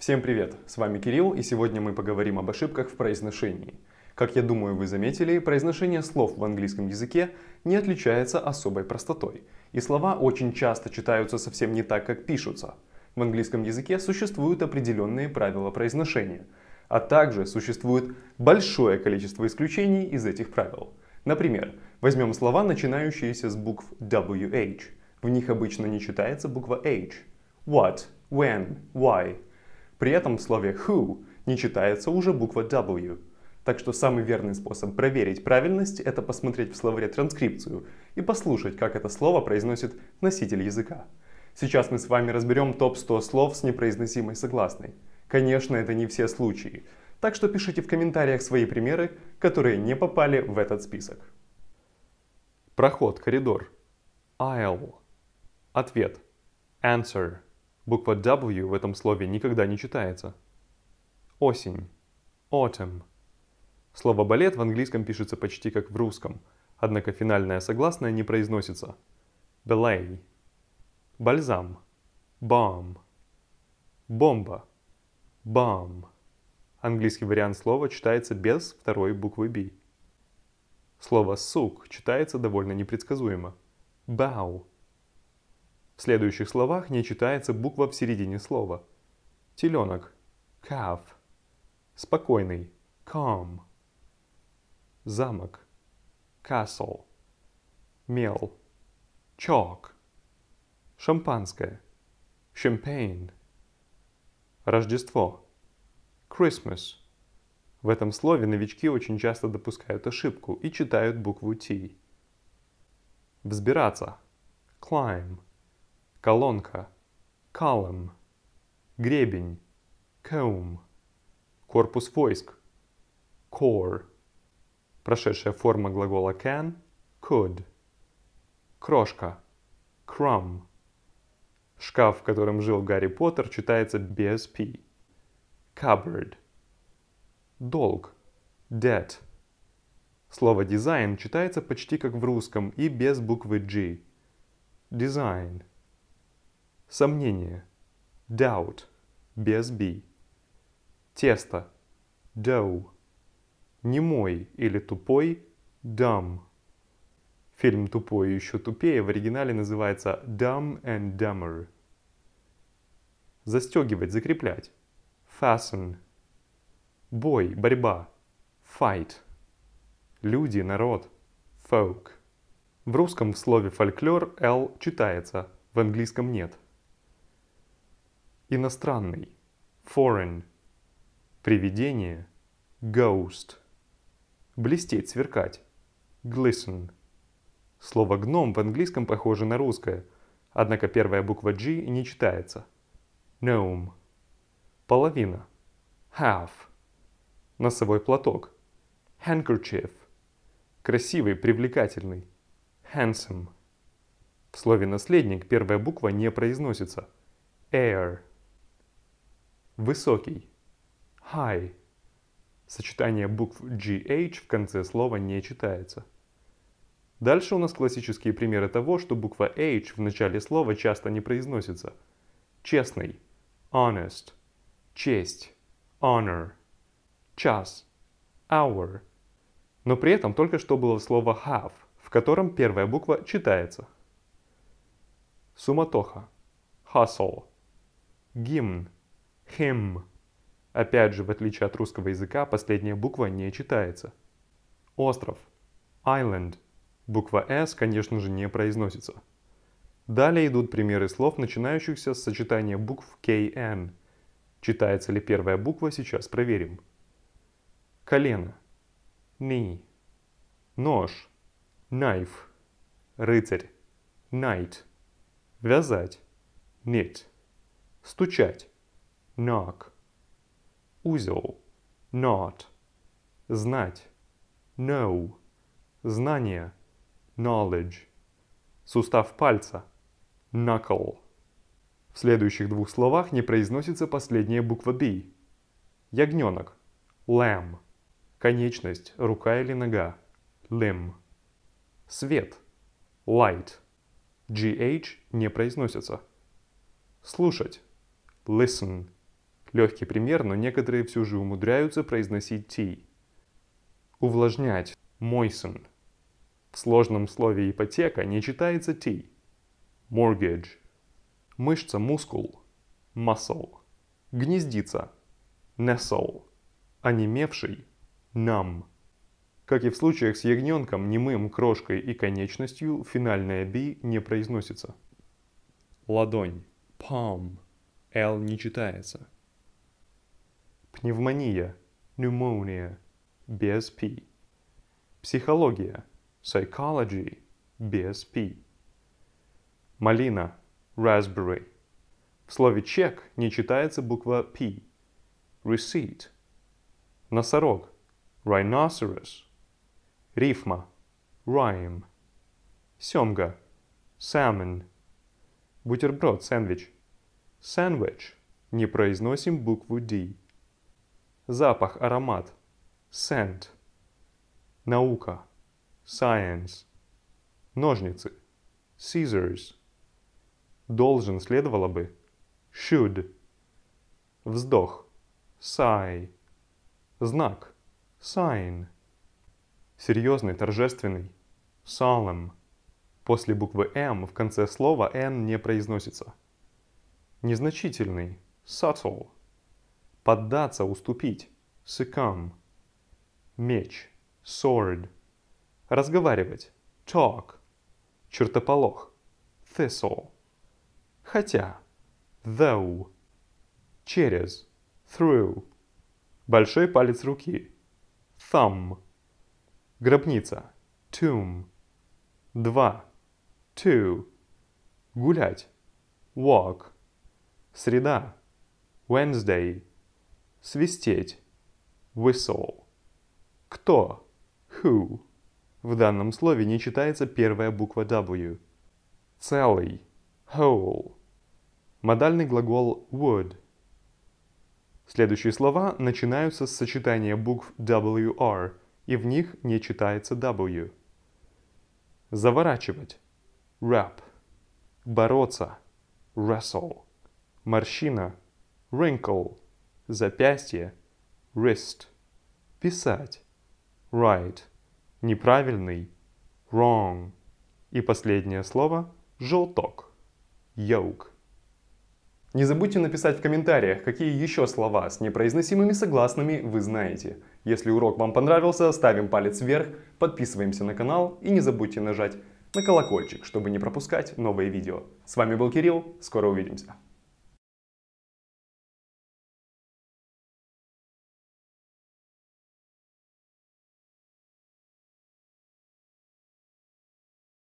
Всем привет! С вами Кирилл, и сегодня мы поговорим об ошибках в произношении. Как я думаю, вы заметили, произношение слов в английском языке не отличается особой простотой, и слова очень часто читаются совсем не так, как пишутся. В английском языке существуют определенные правила произношения, а также существует большое количество исключений из этих правил. Например, возьмем слова, начинающиеся с букв WH. В них обычно не читается буква H. What, when, why, при этом в слове who не читается уже буква W. Так что самый верный способ проверить правильность – это посмотреть в словаре транскрипцию и послушать, как это слово произносит носитель языка. Сейчас мы с вами разберем топ-100 слов с непроизносимой согласной. Конечно, это не все случаи, так что пишите в комментариях свои примеры, которые не попали в этот список. Проход, коридор. Aisle. Ответ. Answer. Буква W в этом слове никогда не читается. Осень. Autumn. Слово «балет» в английском пишется почти как в русском, однако финальная согласная не произносится. Belay. Бальзам. Бам. Бомба. Бам. Английский вариант слова читается без второй буквы B). Слово «сук» читается довольно непредсказуемо. Бау. В следующих словах не читается буква в середине слова. Теленок. Calf. Спокойный. Calm. Замок. Castle. Мел. Chalk. Шампанское. Champagne. Рождество. Christmas. В этом слове новички очень часто допускают ошибку и читают букву T. Взбираться. Climb колонка, column, гребень, comb, корпус войск, core, прошедшая форма глагола can, could, крошка, crumb. Шкаф, в котором жил Гарри Поттер, читается bsp, Cupboard. Долг. Debt. Слово «дизайн» читается почти как в русском и без буквы G. Design сомнение, doubt, без b. Тесто, dough. Немой или тупой, dumb. Фильм «Тупой и еще тупее» в оригинале называется «Dumb and Dumber». Застегивать, закреплять. Fasten. Бой, борьба. Fight. Люди, народ. Folk. В русском в слове «фольклор» «л» читается, в английском нет иностранный, foreign, привидение, ghost, блестеть, сверкать, glisten. Слово «гном» в английском похоже на русское, однако первая буква G не читается. Gnome. Половина. Half. Носовой платок. Handkerchief. Красивый, привлекательный. Handsome. В слове «наследник» первая буква не произносится. heir Высокий. High. Сочетание букв GH в конце слова не читается. Дальше у нас классические примеры того, что буква H в начале слова часто не произносится. Честный. Honest. Честь. Honor. Час. Hour. Но при этом только что было слово have, в котором первая буква читается. Суматоха. Hustle. Гимн him. Опять же, в отличие от русского языка, последняя буква не читается. Остров. Island. Буква S, конечно же, не произносится. Далее идут примеры слов, начинающихся с сочетания букв KN. Читается ли первая буква, сейчас проверим. Колено. Knee. Нож. Knife. Рыцарь. Knight. Вязать. Knit. Стучать knock. Узел, not. Знать, know. Знание, knowledge. Сустав пальца, knuckle. В следующих двух словах не произносится последняя буква D. Ягненок, lamb. Конечность, рука или нога, limb. Свет, light. GH не произносится. Слушать, listen. Легкий пример, но некоторые все же умудряются произносить «ти». Увлажнять. Moisten. В сложном слове «ипотека» не читается «ти». Mortgage. Мышца, мускул. Muscle. Гнездица. Nestle. Онемевший. Numb. Как и в случаях с ягненком, немым, крошкой и конечностью, финальная «би» не произносится. Ладонь. Palm. «Л» не читается. Пневмония. Pneumonia. Без P. Психология. Psychology. Без P. Малина. Raspberry. В слове «чек» не читается буква «p». Receipt. Носорог. Rhinoceros. Рифма. Rhyme. Семга. Salmon. Бутерброд, сэндвич. Sandwich. Не произносим букву «d» запах, аромат. Scent. Наука. Science. Ножницы. Scissors. Должен следовало бы. Should. Вздох. Sigh. Знак. Sign. Серьезный, торжественный. Solemn. После буквы M в конце слова «н» не произносится. Незначительный. Subtle поддаться, уступить. Succumb. Меч. Sword. Разговаривать. Talk. Чертополох. Thistle. Хотя. Though. Через. Through. Большой палец руки. Thumb. Гробница. Tomb. Два. two; Гулять. Walk. Среда. Wednesday. Свистеть. Whistle. Кто? Who? В данном слове не читается первая буква W. Целый. Whole. Модальный глагол would. Следующие слова начинаются с сочетания букв WR, и в них не читается W. Заворачивать. Wrap. Бороться. Wrestle. Морщина. Wrinkle запястье, wrist, писать, write. неправильный, wrong. И последнее слово – желток, yolk. Не забудьте написать в комментариях, какие еще слова с непроизносимыми согласными вы знаете. Если урок вам понравился, ставим палец вверх, подписываемся на канал и не забудьте нажать на колокольчик, чтобы не пропускать новые видео. С вами был Кирилл, скоро увидимся.